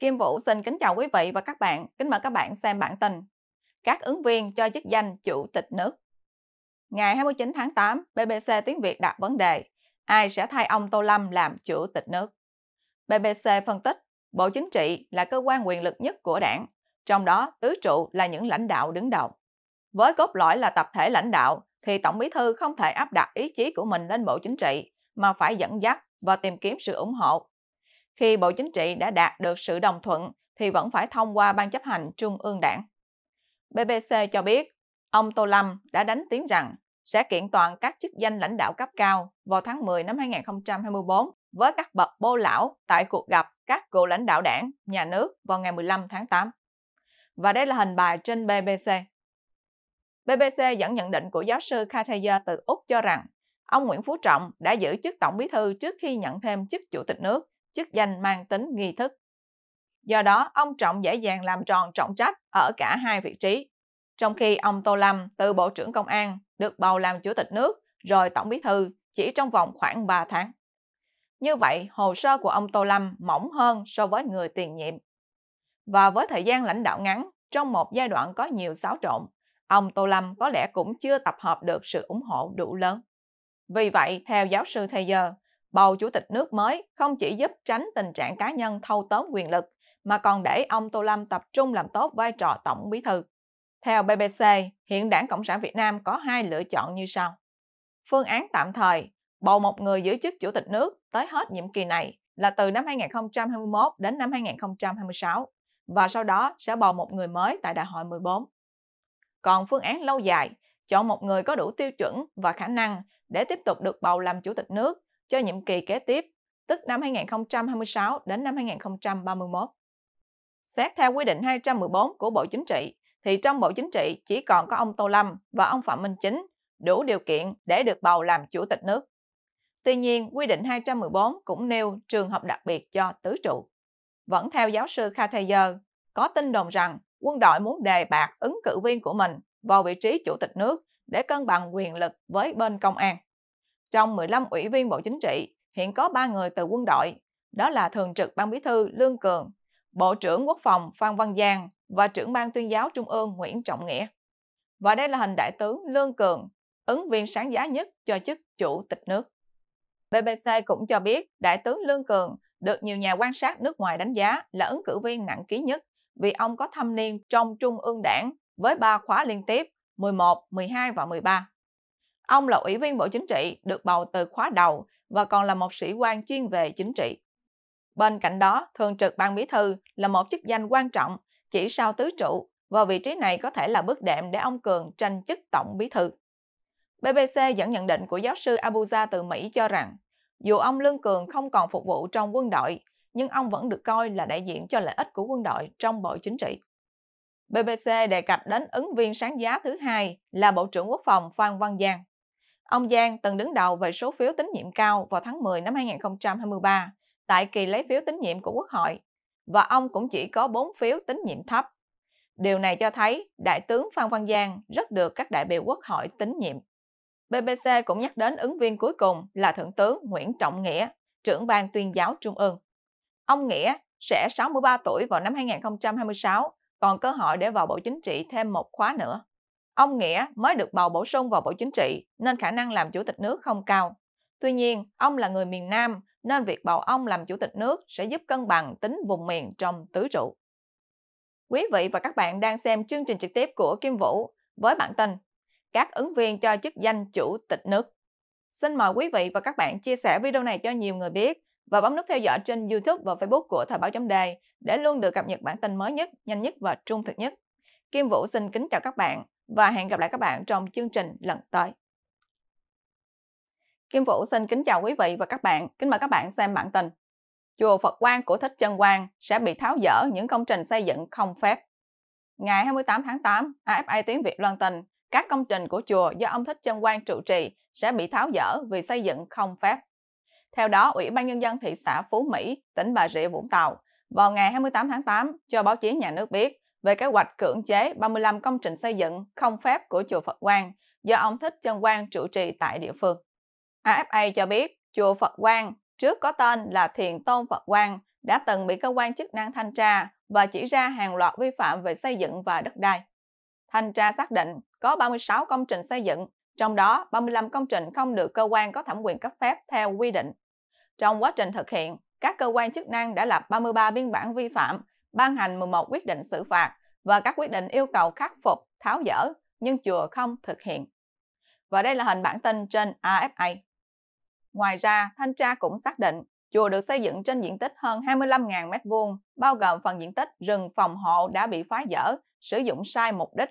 Kim Vũ xin kính chào quý vị và các bạn. Kính mời các bạn xem bản tin. Các ứng viên cho chức danh chủ tịch nước. Ngày 29 tháng 8, BBC Tiếng Việt đặt vấn đề Ai sẽ thay ông Tô Lâm làm chủ tịch nước? BBC phân tích Bộ Chính trị là cơ quan quyền lực nhất của đảng, trong đó tứ trụ là những lãnh đạo đứng đầu. Với cốt lõi là tập thể lãnh đạo, thì Tổng Bí Thư không thể áp đặt ý chí của mình lên Bộ Chính trị, mà phải dẫn dắt và tìm kiếm sự ủng hộ khi Bộ Chính trị đã đạt được sự đồng thuận thì vẫn phải thông qua Ban chấp hành Trung ương đảng. BBC cho biết, ông Tô Lâm đã đánh tiếng rằng sẽ kiện toàn các chức danh lãnh đạo cấp cao vào tháng 10 năm 2024 với các bậc bô lão tại cuộc gặp các cựu lãnh đạo đảng, nhà nước vào ngày 15 tháng 8. Và đây là hình bài trên BBC. BBC dẫn nhận định của giáo sư Kataya từ Úc cho rằng ông Nguyễn Phú Trọng đã giữ chức tổng bí thư trước khi nhận thêm chức chủ tịch nước chức danh mang tính nghi thức. Do đó, ông Trọng dễ dàng làm tròn trọng trách ở cả hai vị trí. Trong khi ông Tô Lâm từ Bộ trưởng Công an được bầu làm Chủ tịch nước rồi Tổng Bí thư chỉ trong vòng khoảng 3 tháng. Như vậy, hồ sơ của ông Tô Lâm mỏng hơn so với người tiền nhiệm. Và với thời gian lãnh đạo ngắn, trong một giai đoạn có nhiều xáo trộn, ông Tô Lâm có lẽ cũng chưa tập hợp được sự ủng hộ đủ lớn. Vì vậy, theo giáo sư giờ bầu chủ tịch nước mới không chỉ giúp tránh tình trạng cá nhân thâu tóm quyền lực, mà còn để ông Tô Lâm tập trung làm tốt vai trò tổng bí thư. Theo BBC, hiện Đảng Cộng sản Việt Nam có hai lựa chọn như sau. Phương án tạm thời, bầu một người giữ chức chủ tịch nước tới hết nhiệm kỳ này là từ năm 2021 đến năm 2026 và sau đó sẽ bầu một người mới tại đại hội 14. Còn phương án lâu dài, chọn một người có đủ tiêu chuẩn và khả năng để tiếp tục được bầu làm chủ tịch nước cho nhiệm kỳ kế tiếp, tức năm 2026 đến năm 2031. Xét theo quy định 214 của Bộ Chính trị, thì trong Bộ Chính trị chỉ còn có ông Tô Lâm và ông Phạm Minh Chính đủ điều kiện để được bầu làm chủ tịch nước. Tuy nhiên, quy định 214 cũng nêu trường hợp đặc biệt cho tứ trụ. Vẫn theo giáo sư Katayer, có tin đồn rằng quân đội muốn đề bạt ứng cử viên của mình vào vị trí chủ tịch nước để cân bằng quyền lực với bên công an. Trong 15 ủy viên Bộ Chính trị, hiện có 3 người từ quân đội, đó là Thường trực Ban Bí thư Lương Cường, Bộ trưởng Quốc phòng Phan Văn Giang và trưởng ban tuyên giáo Trung ương Nguyễn Trọng Nghĩa. Và đây là hình đại tướng Lương Cường, ứng viên sáng giá nhất cho chức chủ tịch nước. BBC cũng cho biết đại tướng Lương Cường được nhiều nhà quan sát nước ngoài đánh giá là ứng cử viên nặng ký nhất vì ông có thâm niên trong Trung ương đảng với ba khóa liên tiếp 11, 12 và 13. Ông là Ủy viên Bộ Chính trị được bầu từ khóa đầu và còn là một sĩ quan chuyên về chính trị. Bên cạnh đó, Thường trực Ban Bí Thư là một chức danh quan trọng chỉ sau tứ trụ và vị trí này có thể là bước đệm để ông Cường tranh chức Tổng Bí Thư. BBC dẫn nhận định của giáo sư Abuja từ Mỹ cho rằng, dù ông Lương Cường không còn phục vụ trong quân đội, nhưng ông vẫn được coi là đại diện cho lợi ích của quân đội trong bộ chính trị. BBC đề cập đến ứng viên sáng giá thứ hai là Bộ trưởng Quốc phòng Phan Văn Giang. Ông Giang từng đứng đầu về số phiếu tín nhiệm cao vào tháng 10 năm 2023 tại kỳ lấy phiếu tín nhiệm của Quốc hội và ông cũng chỉ có 4 phiếu tín nhiệm thấp. Điều này cho thấy Đại tướng Phan Văn Giang rất được các đại biểu Quốc hội tín nhiệm. BBC cũng nhắc đến ứng viên cuối cùng là Thượng tướng Nguyễn Trọng Nghĩa, trưởng ban tuyên giáo Trung ương. Ông Nghĩa sẽ 63 tuổi vào năm 2026, còn cơ hội để vào Bộ Chính trị thêm một khóa nữa. Ông Nghĩa mới được bầu bổ sung vào Bộ Chính trị nên khả năng làm chủ tịch nước không cao. Tuy nhiên, ông là người miền Nam nên việc bầu ông làm chủ tịch nước sẽ giúp cân bằng tính vùng miền trong tứ trụ. Quý vị và các bạn đang xem chương trình trực tiếp của Kim Vũ với bản tin Các ứng viên cho chức danh chủ tịch nước. Xin mời quý vị và các bạn chia sẻ video này cho nhiều người biết và bấm nút theo dõi trên YouTube và Facebook của Thời báo chấm đề để luôn được cập nhật bản tin mới nhất, nhanh nhất và trung thực nhất. Kim Vũ xin kính chào các bạn và hẹn gặp lại các bạn trong chương trình lần tới. Kim Vũ xin kính chào quý vị và các bạn, kính mời các bạn xem bản tin. Chùa Phật Quang của Thích Chân Quang sẽ bị tháo dỡ những công trình xây dựng không phép. Ngày 28 tháng 8, AFA tiếng Việt loan tin, các công trình của chùa do ông Thích Chân Quang trụ trì sẽ bị tháo dỡ vì xây dựng không phép. Theo đó, Ủy ban Nhân dân thị xã Phú Mỹ, tỉnh Bà Rịa Vũng Tàu, vào ngày 28 tháng 8 cho báo chí nhà nước biết về kế hoạch cưỡng chế 35 công trình xây dựng không phép của chùa Phật Quang do ông Thích Chân Quang trụ trì tại địa phương. AFA cho biết chùa Phật Quang trước có tên là Thiền Tôn Phật Quang đã từng bị cơ quan chức năng thanh tra và chỉ ra hàng loạt vi phạm về xây dựng và đất đai. Thanh tra xác định có 36 công trình xây dựng, trong đó 35 công trình không được cơ quan có thẩm quyền cấp phép theo quy định. Trong quá trình thực hiện, các cơ quan chức năng đã lập 33 biên bản vi phạm ban hành 11 quyết định xử phạt và các quyết định yêu cầu khắc phục, tháo dỡ, nhưng chùa không thực hiện. Và đây là hình bản tin trên AFA. Ngoài ra, thanh tra cũng xác định chùa được xây dựng trên diện tích hơn 25.000 m2, bao gồm phần diện tích rừng phòng hộ đã bị phá dỡ, sử dụng sai mục đích.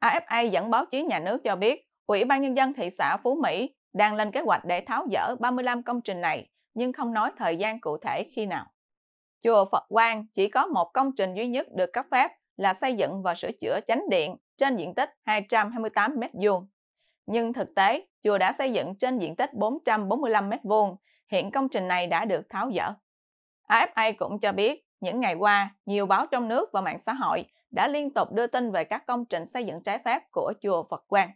AFA dẫn báo chí nhà nước cho biết, Ủy ban Nhân dân thị xã Phú Mỹ đang lên kế hoạch để tháo dỡ 35 công trình này, nhưng không nói thời gian cụ thể khi nào. Chùa Phật Quang chỉ có một công trình duy nhất được cấp phép là xây dựng và sửa chữa chánh điện trên diện tích 228 m2. Nhưng thực tế, chùa đã xây dựng trên diện tích 445 m2, hiện công trình này đã được tháo dỡ. AFA cũng cho biết, những ngày qua, nhiều báo trong nước và mạng xã hội đã liên tục đưa tin về các công trình xây dựng trái phép của chùa Phật Quang.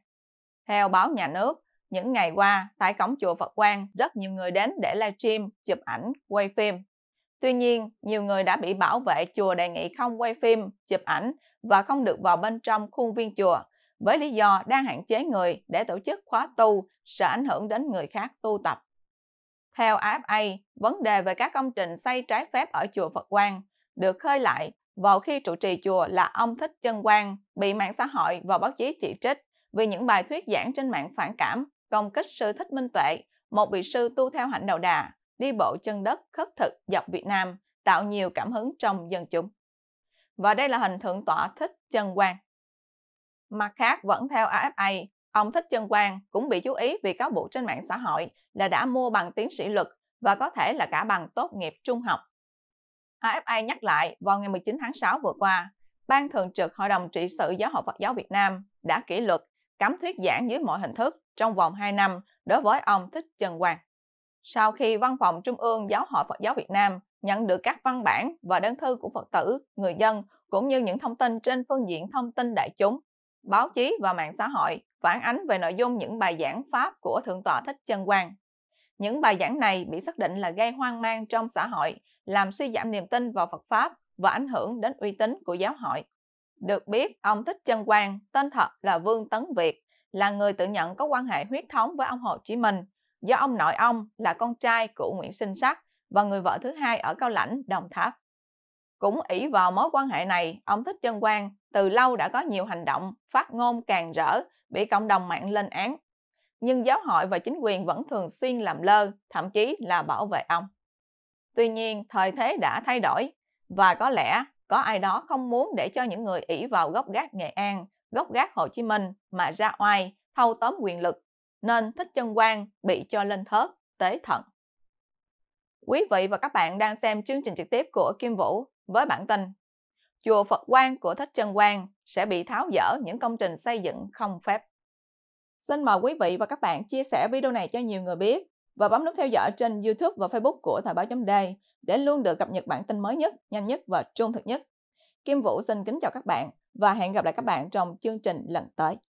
Theo báo nhà nước, những ngày qua, tại cổng chùa Phật Quang, rất nhiều người đến để livestream, chụp ảnh, quay phim Tuy nhiên, nhiều người đã bị bảo vệ chùa đề nghị không quay phim, chụp ảnh và không được vào bên trong khuôn viên chùa, với lý do đang hạn chế người để tổ chức khóa tu sẽ ảnh hưởng đến người khác tu tập. Theo AFA, vấn đề về các công trình xây trái phép ở chùa Phật Quang được khơi lại vào khi trụ trì chùa là ông Thích Chân Quang bị mạng xã hội và báo chí chỉ trích vì những bài thuyết giảng trên mạng phản cảm, công kích sư Thích Minh Tuệ, một vị sư tu theo hạnh đầu đà đi bộ chân đất khất thực dọc Việt Nam, tạo nhiều cảm hứng trong dân chúng. Và đây là hình thượng tọa Thích Chân Quang. Mặt khác, vẫn theo AFA, ông Thích Chân Quang cũng bị chú ý vì cáo buộc trên mạng xã hội là đã mua bằng tiến sĩ luật và có thể là cả bằng tốt nghiệp trung học. AFA nhắc lại, vào ngày 19 tháng 6 vừa qua, Ban Thường trực Hội đồng Trị sự Giáo hội Phật giáo Việt Nam đã kỷ luật cấm thuyết giảng dưới mọi hình thức trong vòng 2 năm đối với ông Thích Trần Quang sau khi Văn phòng Trung ương Giáo hội Phật giáo Việt Nam nhận được các văn bản và đơn thư của Phật tử, người dân cũng như những thông tin trên phương diện thông tin đại chúng, báo chí và mạng xã hội phản ánh về nội dung những bài giảng pháp của Thượng tọa Thích Chân Quang. Những bài giảng này bị xác định là gây hoang mang trong xã hội, làm suy giảm niềm tin vào Phật pháp và ảnh hưởng đến uy tín của giáo hội. Được biết, ông Thích Chân Quang, tên thật là Vương Tấn Việt, là người tự nhận có quan hệ huyết thống với ông Hồ Chí Minh do ông nội ông là con trai của Nguyễn Sinh Sắc và người vợ thứ hai ở Cao Lãnh, Đồng Tháp. Cũng ỷ vào mối quan hệ này, ông Thích Chân Quang từ lâu đã có nhiều hành động, phát ngôn càng rỡ, bị cộng đồng mạng lên án. Nhưng giáo hội và chính quyền vẫn thường xuyên làm lơ, thậm chí là bảo vệ ông. Tuy nhiên, thời thế đã thay đổi và có lẽ có ai đó không muốn để cho những người ỷ vào gốc gác Nghệ An, gốc gác Hồ Chí Minh mà ra oai, thâu tóm quyền lực nên Thích Chân Quang bị cho lên thớt, tế thận. Quý vị và các bạn đang xem chương trình trực tiếp của Kim Vũ với bản tin Chùa Phật Quang của Thích Chân Quang sẽ bị tháo dỡ những công trình xây dựng không phép. Xin mời quý vị và các bạn chia sẻ video này cho nhiều người biết và bấm nút theo dõi trên YouTube và Facebook của Thời báo chấm để luôn được cập nhật bản tin mới nhất, nhanh nhất và trung thực nhất. Kim Vũ xin kính chào các bạn và hẹn gặp lại các bạn trong chương trình lần tới.